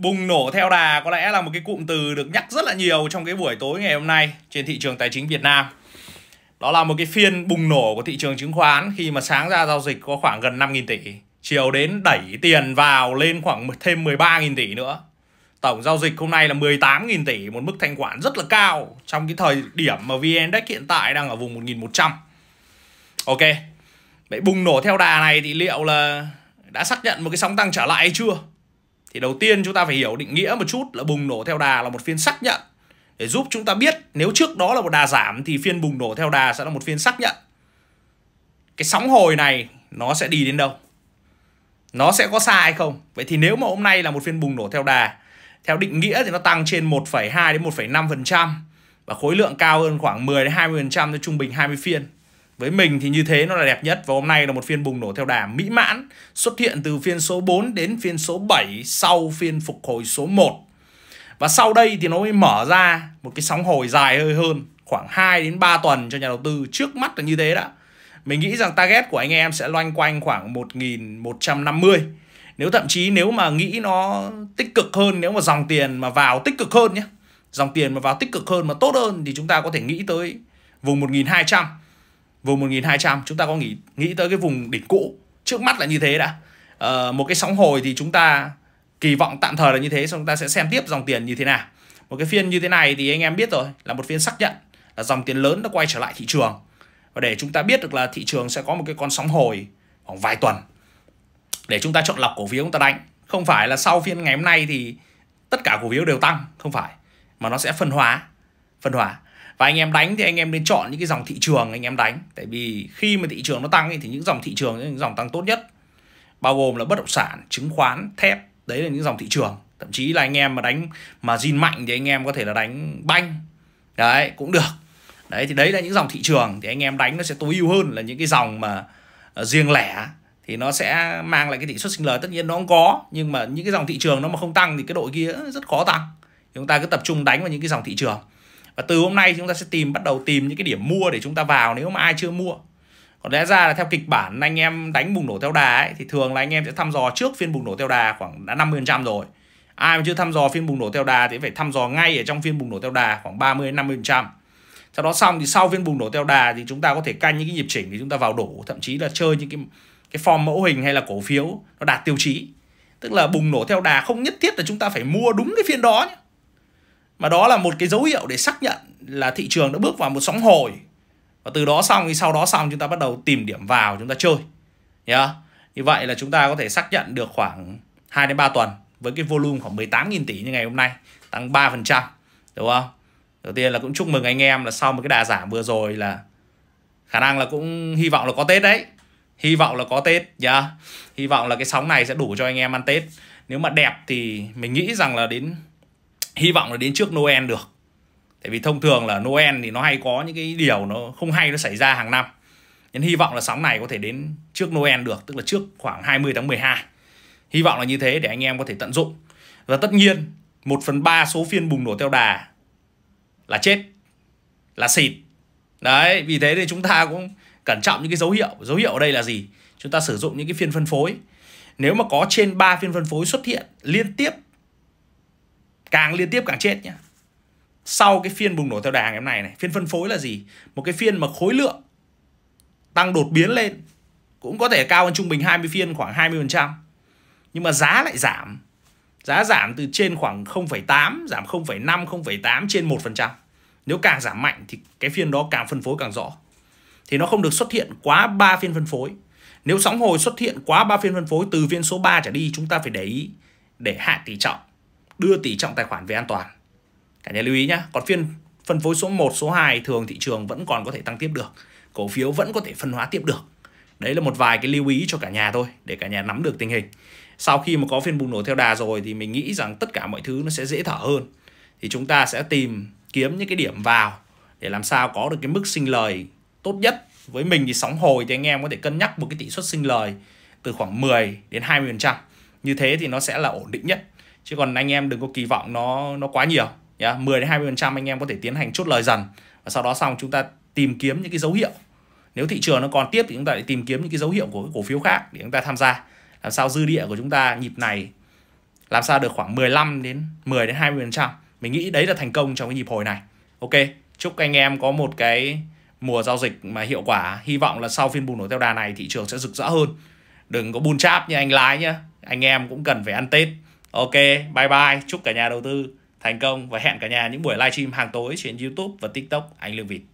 Bùng nổ theo đà có lẽ là một cái cụm từ được nhắc rất là nhiều trong cái buổi tối ngày hôm nay trên thị trường tài chính Việt Nam. Đó là một cái phiên bùng nổ của thị trường chứng khoán khi mà sáng ra giao dịch có khoảng gần 5.000 tỷ. Chiều đến đẩy tiền vào lên khoảng thêm 13.000 tỷ nữa. Tổng giao dịch hôm nay là 18.000 tỷ, một mức thanh khoản rất là cao trong cái thời điểm mà VN Index hiện tại đang ở vùng 1.100. Ok. Vậy bùng nổ theo đà này thì liệu là đã xác nhận một cái sóng tăng trở lại hay chưa? thì đầu tiên chúng ta phải hiểu định nghĩa một chút là bùng nổ theo đà là một phiên xác nhận để giúp chúng ta biết nếu trước đó là một đà giảm thì phiên bùng nổ theo đà sẽ là một phiên xác nhận cái sóng hồi này nó sẽ đi đến đâu nó sẽ có sai hay không vậy thì nếu mà hôm nay là một phiên bùng nổ theo đà theo định nghĩa thì nó tăng trên 1,2 đến 1,5 và khối lượng cao hơn khoảng 10 đến 20 cho trung bình 20 phiên với mình thì như thế nó là đẹp nhất và hôm nay là một phiên bùng nổ theo đà mỹ mãn xuất hiện từ phiên số 4 đến phiên số 7 sau phiên phục hồi số 1. Và sau đây thì nó mới mở ra một cái sóng hồi dài hơi hơn khoảng 2 đến 3 tuần cho nhà đầu tư trước mắt là như thế đó. Mình nghĩ rằng target của anh em sẽ loanh quanh khoảng 1150. Nếu thậm chí nếu mà nghĩ nó tích cực hơn nếu mà dòng tiền mà vào tích cực hơn nhé. Dòng tiền mà vào tích cực hơn mà tốt hơn thì chúng ta có thể nghĩ tới vùng 1200 vùng 1.200 chúng ta có nghĩ nghĩ tới cái vùng đỉnh cũ trước mắt là như thế đã uh, một cái sóng hồi thì chúng ta kỳ vọng tạm thời là như thế xong chúng ta sẽ xem tiếp dòng tiền như thế nào một cái phiên như thế này thì anh em biết rồi là một phiên xác nhận là dòng tiền lớn nó quay trở lại thị trường và để chúng ta biết được là thị trường sẽ có một cái con sóng hồi khoảng vài tuần để chúng ta chọn lọc cổ phiếu chúng ta đánh không phải là sau phiên ngày hôm nay thì tất cả cổ phiếu đều tăng không phải mà nó sẽ phân hóa phân hóa và anh em đánh thì anh em nên chọn những cái dòng thị trường anh em đánh tại vì khi mà thị trường nó tăng ấy, thì những dòng thị trường những dòng tăng tốt nhất bao gồm là bất động sản chứng khoán thép đấy là những dòng thị trường thậm chí là anh em mà đánh mà zin mạnh thì anh em có thể là đánh banh đấy cũng được đấy thì đấy là những dòng thị trường thì anh em đánh nó sẽ tối ưu hơn là những cái dòng mà ờ, riêng lẻ thì nó sẽ mang lại cái tỷ suất sinh lời tất nhiên nó không có nhưng mà những cái dòng thị trường nó mà không tăng thì cái đội kia rất khó tăng chúng ta cứ tập trung đánh vào những cái dòng thị trường và từ hôm nay chúng ta sẽ tìm bắt đầu tìm những cái điểm mua để chúng ta vào nếu mà ai chưa mua còn lẽ ra là theo kịch bản anh em đánh bùng nổ theo đà ấy, thì thường là anh em sẽ thăm dò trước phiên bùng nổ theo đà khoảng đã 50% rồi ai mà chưa thăm dò phiên bùng nổ theo đà thì phải thăm dò ngay ở trong phiên bùng nổ theo đà khoảng 30 50% sau đó xong thì sau phiên bùng nổ theo đà thì chúng ta có thể canh những cái nhịp chỉnh thì chúng ta vào đổ thậm chí là chơi những cái cái form mẫu hình hay là cổ phiếu nó đạt tiêu chí tức là bùng nổ theo đà không nhất thiết là chúng ta phải mua đúng cái phiên đó nhé mà đó là một cái dấu hiệu để xác nhận là thị trường đã bước vào một sóng hồi và từ đó xong thì sau đó xong chúng ta bắt đầu tìm điểm vào chúng ta chơi nhá yeah. như vậy là chúng ta có thể xác nhận được khoảng 2 đến 3 tuần với cái volume khoảng 18.000 tỷ như ngày hôm nay tăng 3% đúng không đầu tiên là cũng chúc mừng anh em là sau một cái đà giảm vừa rồi là khả năng là cũng hy vọng là có Tết đấy hy vọng là có Tết nhá yeah. hy vọng là cái sóng này sẽ đủ cho anh em ăn Tết nếu mà đẹp thì mình nghĩ rằng là đến hy vọng là đến trước Noel được tại vì thông thường là Noel thì nó hay có những cái điều nó không hay nó xảy ra hàng năm nên hy vọng là sóng này có thể đến trước Noel được tức là trước khoảng 20 tháng 12 hy vọng là như thế để anh em có thể tận dụng và tất nhiên 1 phần 3 số phiên bùng nổ theo đà là chết là xịt đấy vì thế thì chúng ta cũng cẩn trọng những cái dấu hiệu dấu hiệu ở đây là gì chúng ta sử dụng những cái phiên phân phối nếu mà có trên 3 phiên phân phối xuất hiện liên tiếp càng liên tiếp càng chết nhá. sau cái phiên bùng nổ theo đà ngày hôm nay này phiên phân phối là gì một cái phiên mà khối lượng tăng đột biến lên cũng có thể cao hơn trung bình 20 phiên khoảng 20% nhưng mà giá lại giảm giá giảm từ trên khoảng 0,8 giảm 0,5 0,8 trên 1% nếu càng giảm mạnh thì cái phiên đó càng phân phối càng rõ thì nó không được xuất hiện quá 3 phiên phân phối nếu sóng hồi xuất hiện quá 3 phiên phân phối từ phiên số 3 trở đi chúng ta phải để ý để hạ tỷ trọng đưa tỷ trọng tài khoản về an toàn. Cả nhà lưu ý nhé, còn phiên phân phối số 1, số 2 thường thị trường vẫn còn có thể tăng tiếp được. Cổ phiếu vẫn có thể phân hóa tiếp được. Đấy là một vài cái lưu ý cho cả nhà thôi để cả nhà nắm được tình hình. Sau khi mà có phiên bùng nổ theo đà rồi thì mình nghĩ rằng tất cả mọi thứ nó sẽ dễ thở hơn. Thì chúng ta sẽ tìm kiếm những cái điểm vào để làm sao có được cái mức sinh lời tốt nhất. Với mình thì sóng hồi thì anh em có thể cân nhắc một cái tỷ suất sinh lời từ khoảng 10 đến 20%. Như thế thì nó sẽ là ổn định nhất chứ còn anh em đừng có kỳ vọng nó nó quá nhiều nhá 10 đến 20 phần trăm anh em có thể tiến hành chốt lời dần và sau đó xong chúng ta tìm kiếm những cái dấu hiệu nếu thị trường nó còn tiếp thì chúng ta lại tìm kiếm những cái dấu hiệu của cái cổ phiếu khác để chúng ta tham gia làm sao dư địa của chúng ta nhịp này làm sao được khoảng 15 đến 10 đến 20 phần trăm mình nghĩ đấy là thành công trong cái nhịp hồi này ok chúc anh em có một cái mùa giao dịch mà hiệu quả hy vọng là sau phiên bùng nổ theo đà này thị trường sẽ rực rỡ hơn đừng có bull cháp như anh lái nhá anh em cũng cần phải ăn tết Ok, bye bye. Chúc cả nhà đầu tư thành công và hẹn cả nhà những buổi livestream hàng tối trên YouTube và TikTok Anh Lương Vịt.